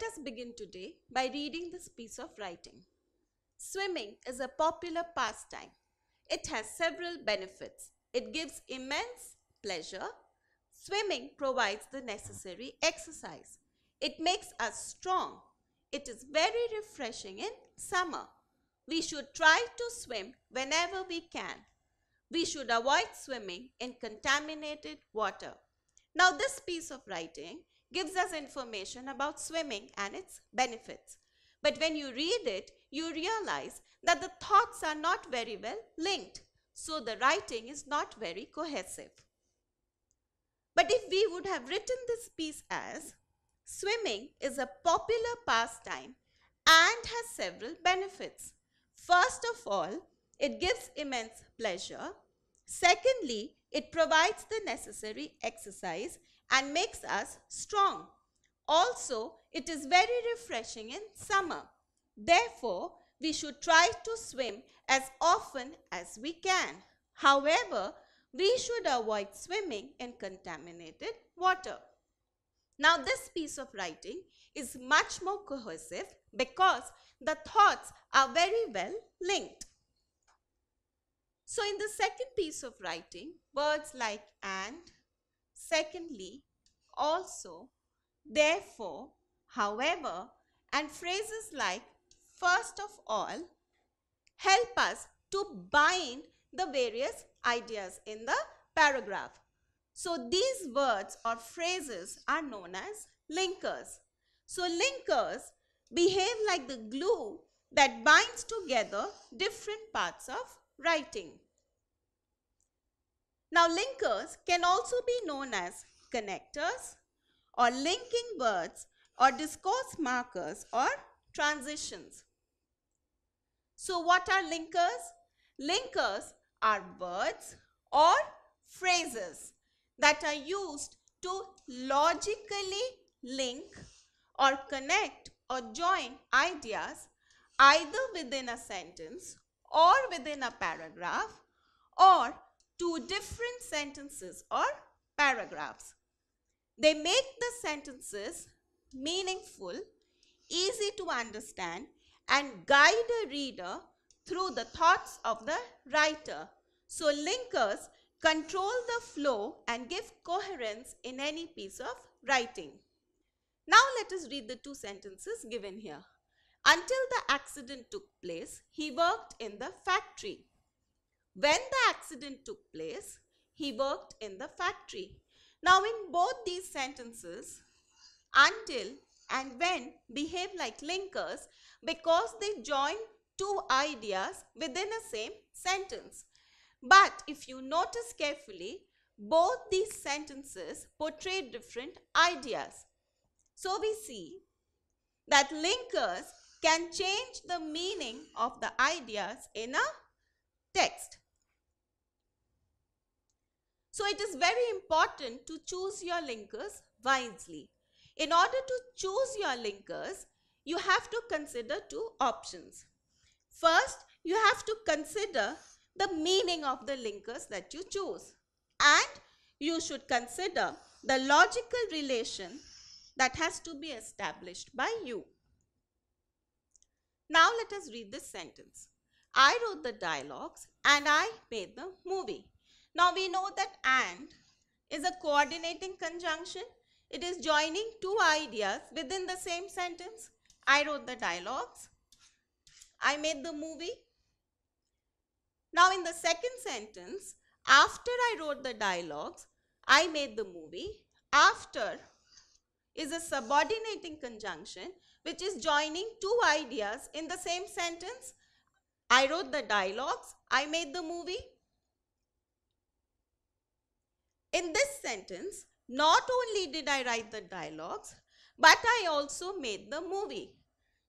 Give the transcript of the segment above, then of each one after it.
Let us begin today by reading this piece of writing. Swimming is a popular pastime. It has several benefits. It gives immense pleasure. Swimming provides the necessary exercise. It makes us strong. It is very refreshing in summer. We should try to swim whenever we can. We should avoid swimming in contaminated water. Now this piece of writing gives us information about swimming and its benefits. But when you read it, you realize that the thoughts are not very well linked. So the writing is not very cohesive. But if we would have written this piece as swimming is a popular pastime and has several benefits. First of all, it gives immense pleasure. Secondly, it provides the necessary exercise and makes us strong. Also, it is very refreshing in summer. Therefore, we should try to swim as often as we can. However, we should avoid swimming in contaminated water. Now, this piece of writing is much more cohesive because the thoughts are very well linked. So, in the second piece of writing, words like and, Secondly, also, therefore, however, and phrases like first of all help us to bind the various ideas in the paragraph. So these words or phrases are known as linkers. So linkers behave like the glue that binds together different parts of writing. Now linkers can also be known as connectors or linking words or discourse markers or transitions. So what are linkers? Linkers are words or phrases that are used to logically link or connect or join ideas either within a sentence or within a paragraph or two different sentences or paragraphs. They make the sentences meaningful, easy to understand and guide a reader through the thoughts of the writer. So linkers control the flow and give coherence in any piece of writing. Now let us read the two sentences given here. Until the accident took place, he worked in the factory. When the accident took place. He worked in the factory. Now in both these sentences, until and when behave like linkers because they join two ideas within a same sentence. But if you notice carefully, both these sentences portray different ideas. So we see that linkers can change the meaning of the ideas in a text. So it is very important to choose your linkers wisely. In order to choose your linkers, you have to consider two options. First, you have to consider the meaning of the linkers that you choose. And you should consider the logical relation that has to be established by you. Now let us read this sentence. I wrote the dialogues and I made the movie. Now we know that and is a coordinating conjunction. It is joining two ideas within the same sentence. I wrote the dialogues. I made the movie. Now in the second sentence, after I wrote the dialogues, I made the movie. After is a subordinating conjunction which is joining two ideas in the same sentence. I wrote the dialogues. I made the movie. In this sentence, not only did I write the dialogues, but I also made the movie.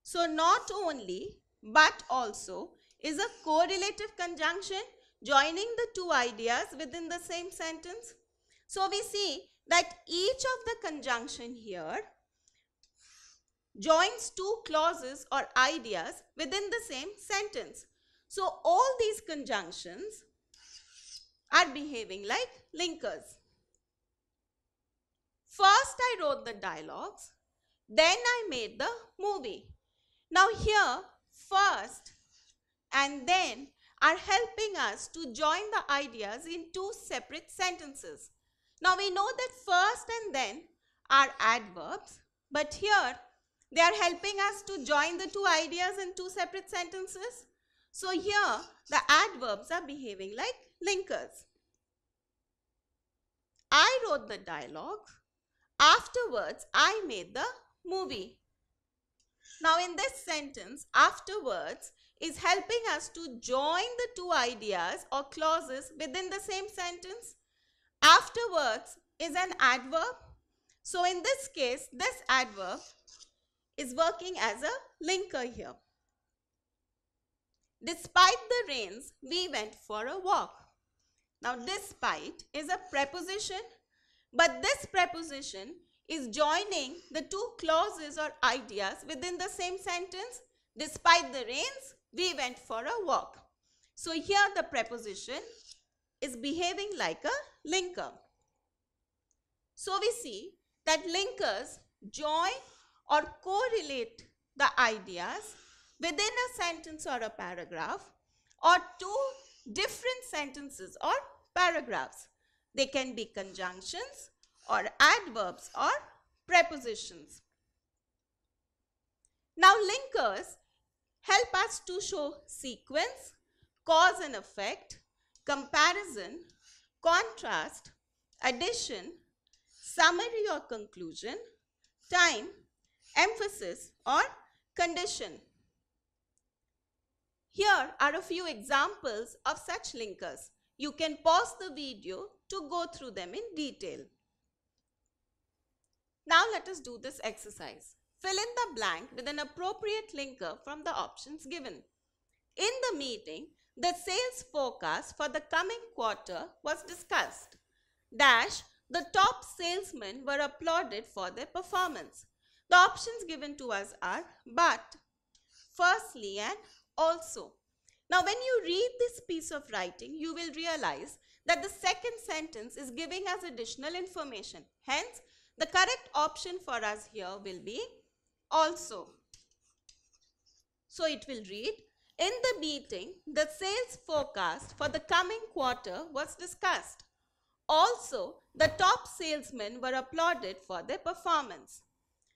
So not only, but also is a correlative conjunction joining the two ideas within the same sentence. So we see that each of the conjunction here joins two clauses or ideas within the same sentence. So all these conjunctions are behaving like linkers. First I wrote the dialogues, then I made the movie. Now here, first and then are helping us to join the ideas in two separate sentences. Now we know that first and then are adverbs, but here they are helping us to join the two ideas in two separate sentences. So here the adverbs are behaving like linkers. I wrote the dialogue. Afterwards, I made the movie. Now, in this sentence, afterwards is helping us to join the two ideas or clauses within the same sentence. Afterwards is an adverb. So, in this case, this adverb is working as a linker here. Despite the rains, we went for a walk. Now despite is a preposition but this preposition is joining the two clauses or ideas within the same sentence. Despite the rains, we went for a walk. So here the preposition is behaving like a linker. So we see that linkers join or correlate the ideas within a sentence or a paragraph or two different sentences or paragraphs. They can be conjunctions or adverbs or prepositions. Now linkers help us to show sequence, cause and effect, comparison, contrast, addition, summary or conclusion, time, emphasis or condition. Here are a few examples of such linkers. You can pause the video to go through them in detail. Now let us do this exercise. Fill in the blank with an appropriate linker from the options given. In the meeting, the sales forecast for the coming quarter was discussed. Dash, the top salesmen were applauded for their performance. The options given to us are but, firstly and also. Now, when you read this piece of writing, you will realize that the second sentence is giving us additional information. Hence, the correct option for us here will be also. So, it will read, in the meeting, the sales forecast for the coming quarter was discussed. Also, the top salesmen were applauded for their performance.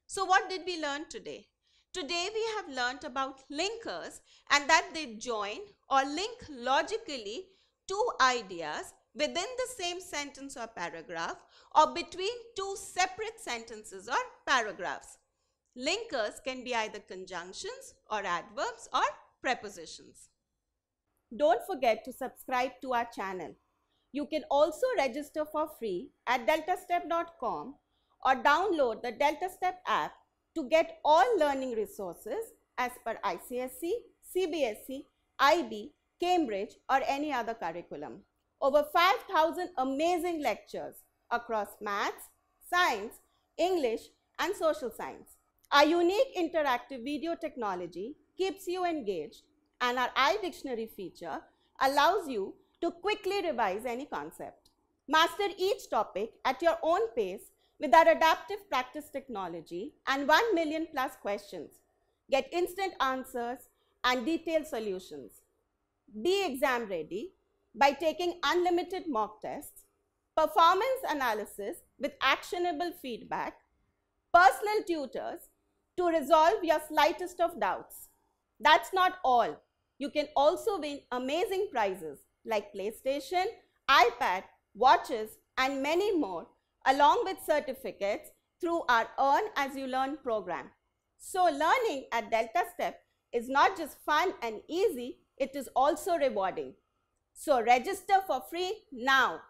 So what did we learn today? Today we have learnt about linkers and that they join or link logically two ideas within the same sentence or paragraph or between two separate sentences or paragraphs. Linkers can be either conjunctions or adverbs or prepositions. Don't forget to subscribe to our channel. You can also register for free at deltastep.com or download the DeltaStep app to get all learning resources as per ICSE, CBSE, IB, Cambridge or any other curriculum. Over 5,000 amazing lectures across maths, science, English and social science. Our unique interactive video technology keeps you engaged and our iDictionary feature allows you to quickly revise any concept. Master each topic at your own pace with our adaptive practice technology and 1 million plus questions. Get instant answers and detailed solutions. Be exam ready by taking unlimited mock tests, performance analysis with actionable feedback, personal tutors to resolve your slightest of doubts. That's not all. You can also win amazing prizes like PlayStation, iPad, watches and many more along with certificates through our Earn As You Learn program. So learning at Delta Step is not just fun and easy, it is also rewarding. So register for free now.